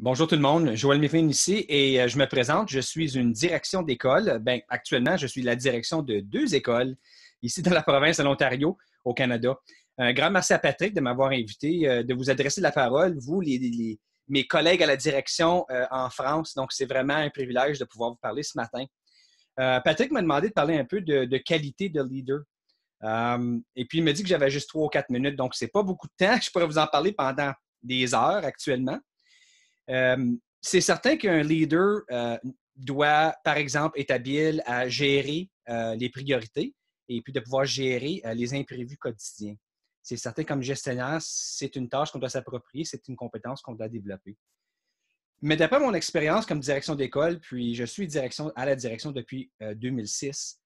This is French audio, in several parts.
Bonjour tout le monde, Joël Mifflin ici et euh, je me présente. Je suis une direction d'école. Ben, actuellement, je suis la direction de deux écoles ici dans la province de l'Ontario, au Canada. Un euh, grand merci à Patrick de m'avoir invité, euh, de vous adresser la parole, vous, mes collègues à la direction en France. Donc, c'est vraiment un privilège de pouvoir vous parler ce matin. Patrick m'a demandé de parler un peu de, qualité de leader. et puis, il m'a dit que j'avais juste trois ou quatre minutes, donc c'est pas beaucoup de temps. Je pourrais vous en parler pendant des heures actuellement c'est certain qu'un leader doit, par exemple, être habile à gérer les priorités et puis de pouvoir gérer les imprévus quotidiens. C'est certain, comme gestionnaire, c'est une tâche qu'on doit s'approprier, c'est une compétence qu'on doit développer. Mais d'après mon expérience comme direction d'école, puis je suis direction, à la direction depuis 2006,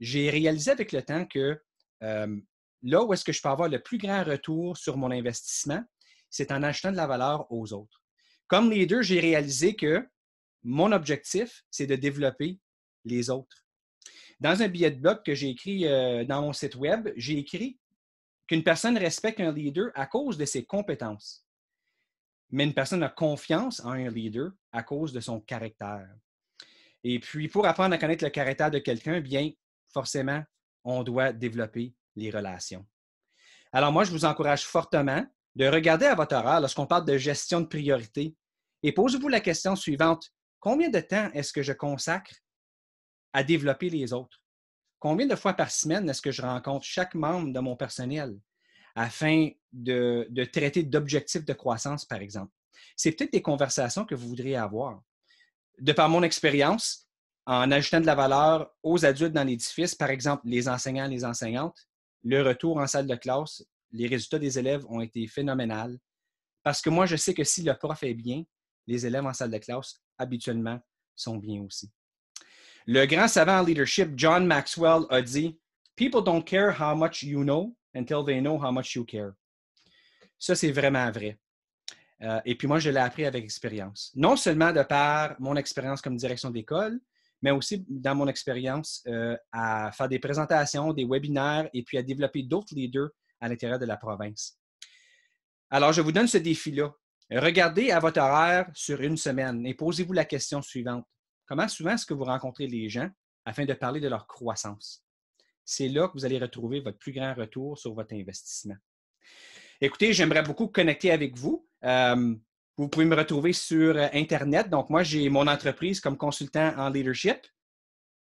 j'ai réalisé avec le temps que là où est-ce que je peux avoir le plus grand retour sur mon investissement, c'est en achetant de la valeur aux autres comme leader, j'ai réalisé que mon objectif, c'est de développer les autres. Dans un billet de blog que j'ai écrit euh, dans mon site web, j'ai écrit qu'une personne respecte un leader à cause de ses compétences, mais une personne a confiance en un leader à cause de son caractère. Et puis, pour apprendre à connaître le caractère de quelqu'un, eh bien, forcément, on doit développer les relations. Alors, moi, je vous encourage fortement de regarder à votre horaire, lorsqu'on parle de gestion de priorité, et posez-vous la question suivante. Combien de temps est-ce que je consacre à développer les autres? Combien de fois par semaine est-ce que je rencontre chaque membre de mon personnel afin de, traiter d'objectifs de croissance, par exemple? C'est peut-être des conversations que vous voudriez avoir. De par mon expérience, en ajoutant de la valeur aux adultes dans l'édifice, par exemple les enseignants, les enseignantes, le retour en salle de classe, les résultats des élèves ont été phénoménal. Parce que moi, je sais que si le prof est bien, les élèves en salle de classe, habituellement, sont bien aussi. Le grand savant en leadership, John Maxwell, a dit People don't care how much you know until they know how much you care. Ça, c'est vraiment vrai. Euh, et puis moi, je l'ai appris avec expérience. Non seulement de par mon expérience comme direction d'école, mais aussi dans mon expérience euh, à faire des présentations, des webinaires et puis à développer d'autres leaders à l'intérieur de la province. Alors, je vous donne ce défi-là. Regardez à votre horaire sur une semaine et posez-vous la question suivante. Comment souvent est-ce que vous rencontrez les gens afin de parler de leur croissance? C'est là que vous allez retrouver votre plus grand retour sur votre investissement. Écoutez, j'aimerais beaucoup connecter avec vous. Euh, vous pouvez me retrouver sur euh, Internet. Donc, moi, j'ai mon entreprise comme consultant en leadership.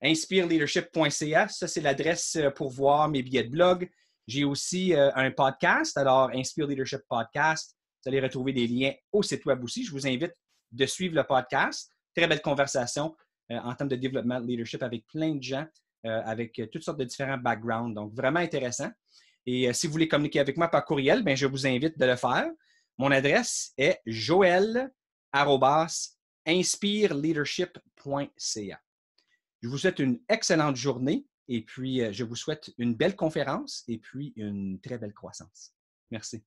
InspireLeadership.ca, ça, c'est l'adresse euh, pour voir mes billets de blog. J'ai aussi un podcast, alors Inspire Leadership Podcast. Vous allez retrouver des liens au site web aussi. Je vous invite de suivre le podcast. Très belle conversation euh, en termes de développement, leadership avec plein de gens, euh, avec euh, toutes sortes de différents backgrounds. Donc, vraiment intéressant. Et si vous voulez communiquer avec moi par courriel, ben, je vous invite de le faire. Mon adresse est joel.inspireleadership.ca. Je vous souhaite une excellente journée et puis je vous souhaite une belle conférence et puis une très belle croissance. Merci.